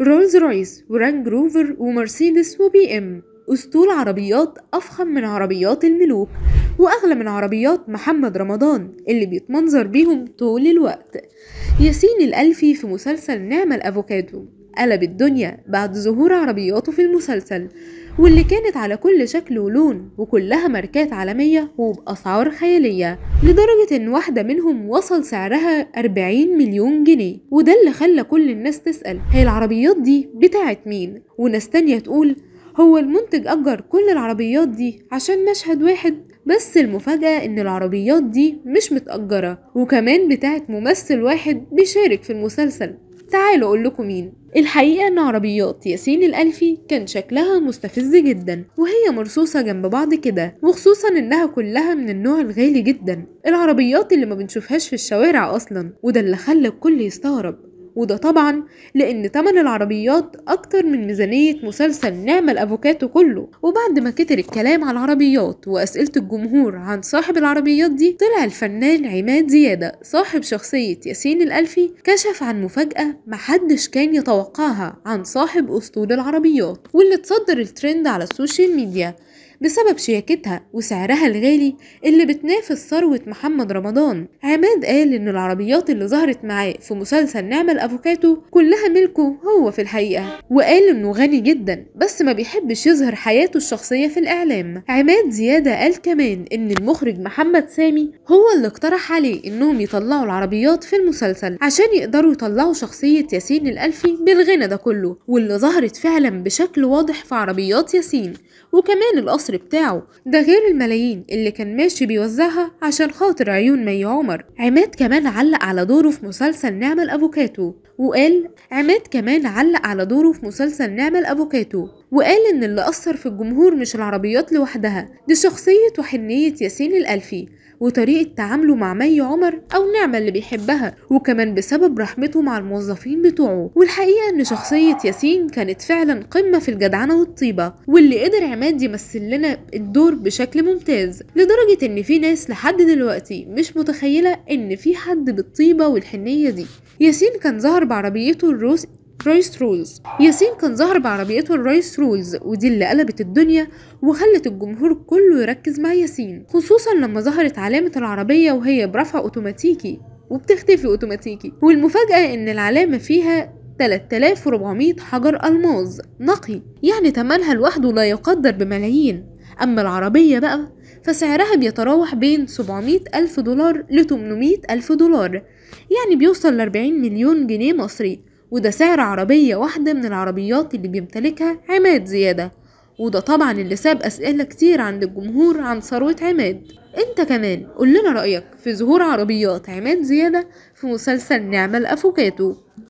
رولز رويس ورانج روفر ومرسيدس وبي ام أسطول عربيات أفخم من عربيات الملوك وأغلى من عربيات محمد رمضان اللي بيتمنظر بيهم طول الوقت ياسين الألفي في مسلسل نعمة الأفوكادو قلب الدنيا بعد ظهور عربياته في المسلسل واللي كانت على كل شكل ولون وكلها ماركات عالمية وبأسعار خيالية لدرجة إن واحدة منهم وصل سعرها 40 مليون جنيه وده اللي خلى كل الناس تسأل هي العربيات دي بتاعت مين وناس تانية تقول هو المنتج أجر كل العربيات دي عشان مشهد واحد بس المفاجأة إن العربيات دي مش متأجرة وكمان بتاعت ممثل واحد بيشارك في المسلسل تعالوا اقول لكم مين الحقيقة ان عربيات ياسين الالفي كان شكلها مستفز جدا وهي مرصوصة جنب بعض كده وخصوصا انها كلها من النوع الغالي جدا العربيات اللي ما بنشوفهاش في الشوارع اصلا وده اللي خلى الكل يستغرب وده طبعا لأن تمن العربيات أكتر من ميزانية مسلسل نعم الأفوكاتو كله وبعد ما كتر الكلام على العربيات وأسئلة الجمهور عن صاحب العربيات دي طلع الفنان عماد زيادة صاحب شخصية ياسين الألفي كشف عن مفاجأة محدش كان يتوقعها عن صاحب أسطول العربيات واللي اتصدر الترند على السوشيال ميديا بسبب شياكتها وسعرها الغالي اللي بتنافس ثروة محمد رمضان عماد قال إن العربيات اللي ظهرت معاه في مسلسل نعم الافوكاتو كلها ملكه هو في الحقيقة وقال إنه غني جدا بس ما بيحبش يظهر حياته الشخصية في الإعلام عماد زيادة قال كمان إن المخرج محمد سامي هو اللي اقترح عليه إنهم يطلعوا العربيات في المسلسل عشان يقدروا يطلعوا شخصية ياسين الألفي بالغنى ده كله واللي ظهرت فعلا بشكل واضح في عربيات ياسين وكمان القصر القصر بتاعه ده غير الملايين اللي كان ماشي بيوزعها عشان خاطر عيون مي عمر عماد كمان علق على دوره في مسلسل نعمة الأفوكاتو وقال عماد كمان علق على دوره في مسلسل نعمة الأفوكاتو وقال إن اللي أثر في الجمهور مش العربيات لوحدها دي شخصية وحنية ياسين الألفي وطريقة تعامله مع مي عمر أو نعمة اللي بيحبها وكمان بسبب رحمته مع الموظفين بتوعه والحقيقة إن شخصية ياسين كانت فعلا قمة في الجدعنة والطيبة واللي قدر عماد يمثل لنا الدور بشكل ممتاز لدرجة إن في ناس لحد دلوقتي مش متخيلة إن في حد بالطيبة والحنية دي ياسين كان ظهر بعربيته الروس رايس رولز ياسين كان ظهر بعربيته الرايس رولز ودي اللي قلبت الدنيا وخلت الجمهور كله يركز مع ياسين خصوصا لما ظهرت علامة العربية وهي برفع اوتوماتيكي وبتختفي اوتوماتيكي والمفاجأة ان العلامة فيها 3400 حجر ألماظ نقي يعني تمنها لوحده لا يقدر بملايين أما العربية بقى فسعرها بيتراوح بين 700 ألف دولار ل 800 ألف دولار يعني بيوصل ل 40 مليون جنيه مصري وده سعر عربية واحدة من العربيات اللي بيمتلكها عماد زيادة وده طبعا اللي ساب أسئلة كتير عند الجمهور عن ثروة عماد انت كمان قلنا رأيك في ظهور عربيات عماد زيادة في مسلسل نعمة الأفوكاتو